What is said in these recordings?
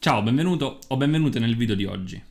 Ciao, benvenuto o benvenute nel video di oggi.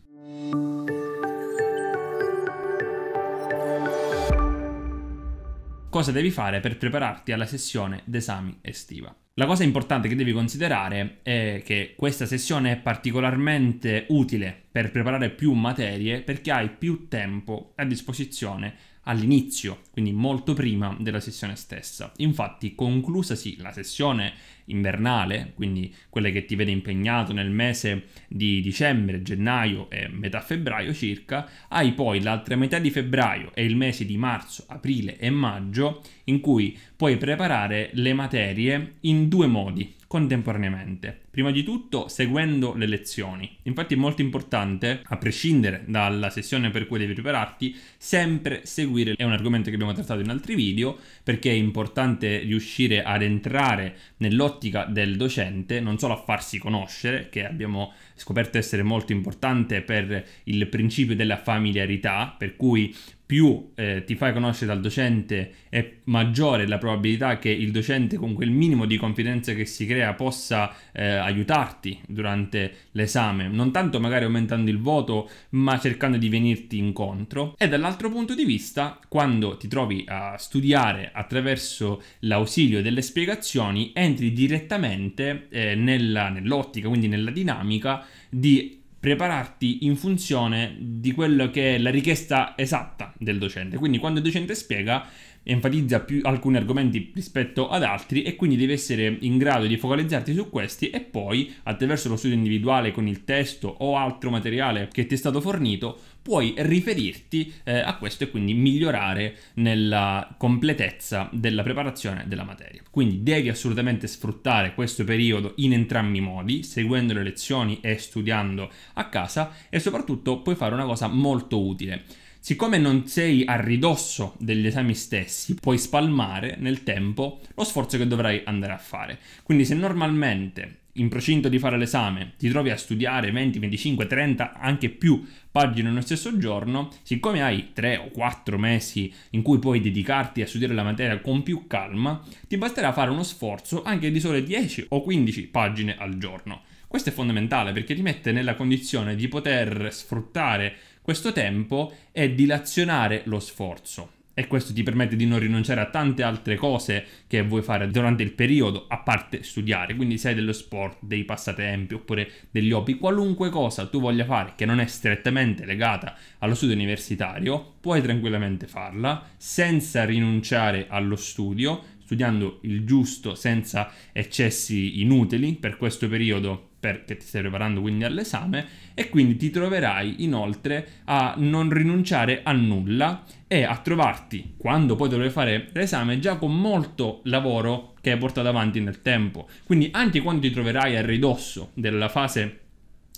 Cosa devi fare per prepararti alla sessione d'esami estiva? La cosa importante che devi considerare è che questa sessione è particolarmente utile per preparare più materie perché hai più tempo a disposizione all'inizio, quindi molto prima della sessione stessa. Infatti, conclusasi la sessione invernale, quindi quella che ti vede impegnato nel mese di dicembre, gennaio e metà febbraio circa, hai poi l'altra metà di febbraio e il mese di marzo, aprile e maggio in cui puoi preparare le materie in due modi contemporaneamente. Prima di tutto seguendo le lezioni. Infatti è molto importante, a prescindere dalla sessione per cui devi prepararti, sempre seguire. È un argomento che abbiamo trattato in altri video perché è importante riuscire ad entrare nell'ottica del docente, non solo a farsi conoscere, che abbiamo scoperto essere molto importante per il principio della familiarità, per cui più eh, ti fai conoscere dal docente è maggiore la probabilità che il docente con quel minimo di confidenza che si crea possa eh, aiutarti durante l'esame, non tanto magari aumentando il voto, ma cercando di venirti incontro. E dall'altro punto di vista, quando ti trovi a studiare attraverso l'ausilio delle spiegazioni, entri direttamente eh, nella, nell'ottica, quindi nella dinamica di prepararti in funzione di quello che è la richiesta esatta del docente. Quindi quando il docente spiega enfatizza più alcuni argomenti rispetto ad altri e quindi devi essere in grado di focalizzarti su questi e poi attraverso lo studio individuale con il testo o altro materiale che ti è stato fornito puoi riferirti eh, a questo e quindi migliorare nella completezza della preparazione della materia. Quindi devi assolutamente sfruttare questo periodo in entrambi i modi, seguendo le lezioni e studiando a casa e soprattutto puoi fare una cosa molto utile. Siccome non sei a ridosso degli esami stessi, puoi spalmare nel tempo lo sforzo che dovrai andare a fare. Quindi se normalmente in procinto di fare l'esame ti trovi a studiare 20, 25, 30, anche più pagine nello stesso giorno, siccome hai 3 o 4 mesi in cui puoi dedicarti a studiare la materia con più calma, ti basterà fare uno sforzo anche di sole 10 o 15 pagine al giorno. Questo è fondamentale perché ti mette nella condizione di poter sfruttare questo tempo e dilazionare lo sforzo. E questo ti permette di non rinunciare a tante altre cose che vuoi fare durante il periodo, a parte studiare. Quindi se hai dello sport, dei passatempi oppure degli hobby, qualunque cosa tu voglia fare che non è strettamente legata allo studio universitario, puoi tranquillamente farla senza rinunciare allo studio, studiando il giusto senza eccessi inutili. Per questo periodo perché ti stai preparando quindi all'esame e quindi ti troverai inoltre a non rinunciare a nulla e a trovarti quando poi dovrai fare l'esame già con molto lavoro che hai portato avanti nel tempo quindi anche quando ti troverai a ridosso della fase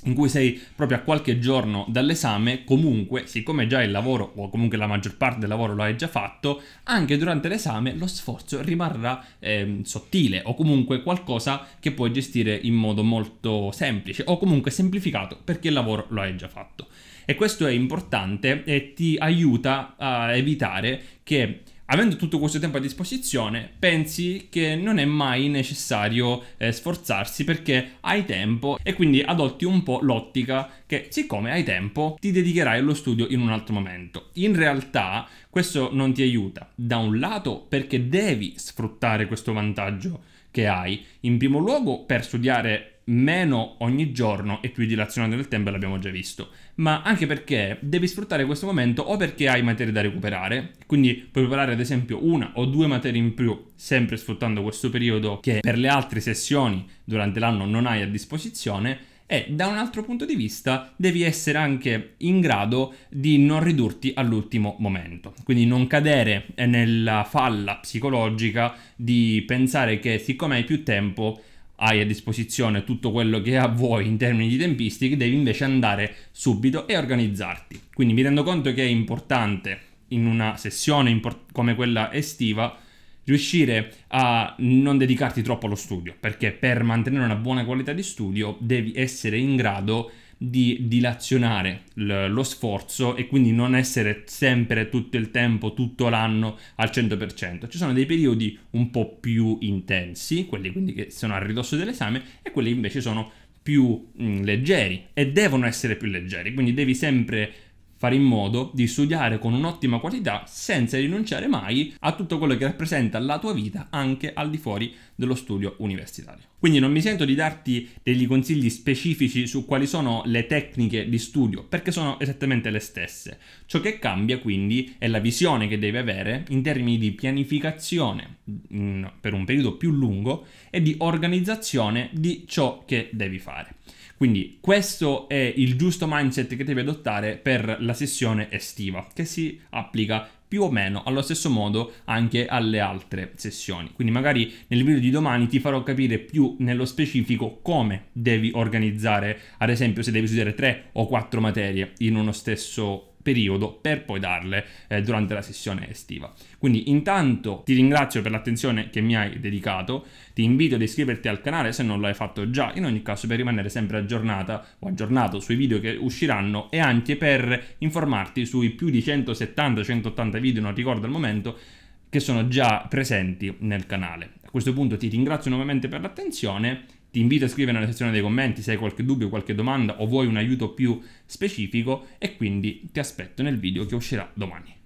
in cui sei proprio a qualche giorno dall'esame, comunque, siccome già il lavoro o comunque la maggior parte del lavoro lo hai già fatto, anche durante l'esame lo sforzo rimarrà eh, sottile o comunque qualcosa che puoi gestire in modo molto semplice o comunque semplificato perché il lavoro lo hai già fatto. E questo è importante e ti aiuta a evitare che avendo tutto questo tempo a disposizione, pensi che non è mai necessario eh, sforzarsi perché hai tempo e quindi adotti un po' l'ottica che siccome hai tempo ti dedicherai allo studio in un altro momento. In realtà questo non ti aiuta, da un lato perché devi sfruttare questo vantaggio che hai, in primo luogo per studiare meno ogni giorno e più dilazione nel tempo, l'abbiamo già visto, ma anche perché devi sfruttare questo momento o perché hai materie da recuperare, quindi puoi preparare ad esempio una o due materie in più, sempre sfruttando questo periodo che per le altre sessioni durante l'anno non hai a disposizione, e da un altro punto di vista devi essere anche in grado di non ridurti all'ultimo momento, quindi non cadere nella falla psicologica di pensare che siccome hai più tempo hai a disposizione tutto quello che vuoi in termini di tempistiche, devi invece andare subito e organizzarti. Quindi mi rendo conto che è importante in una sessione import- come quella estiva riuscire a non dedicarti troppo allo studio, perché per mantenere una buona qualità di studio devi essere in grado di di dilazionare l- lo sforzo e quindi non essere sempre tutto il tempo, tutto l'anno al 100%. Ci sono dei periodi un po' più intensi, quelli quindi che sono a ridosso dell'esame e quelli invece sono più mh, mm, leggeri e devono essere più leggeri, quindi devi sempre fare in modo di studiare con un'ottima qualità senza rinunciare mai a tutto quello che rappresenta la tua vita anche al di fuori dello studio universitario. Quindi non mi sento di darti degli consigli specifici su quali sono le tecniche di studio, perché sono esattamente le stesse. Ciò che cambia quindi è la visione che devi avere in termini di pianificazione mm, per un periodo più lungo e di organizzazione di ciò che devi fare. Quindi questo è il giusto mindset che devi adottare per la sessione estiva, che si applica più o meno allo stesso modo anche alle altre sessioni. Quindi magari nel video di domani ti farò capire più nello specifico come devi organizzare, ad esempio se devi studiare tre o quattro materie in uno stesso periodo per poi darle eh, durante la sessione estiva. Quindi intanto ti ringrazio per l'attenzione che mi hai dedicato, ti invito ad iscriverti al canale se non l'hai fatto già, in ogni caso per rimanere sempre aggiornata o aggiornato sui video che usciranno e anche per informarti sui più di 170-180 video, non ricordo al momento, che sono già presenti nel canale. A questo punto ti ringrazio nuovamente per l'attenzione, ti invito a scrivere nella sezione dei commenti se hai qualche dubbio, qualche domanda o vuoi un aiuto più specifico e quindi ti aspetto nel video che uscirà domani.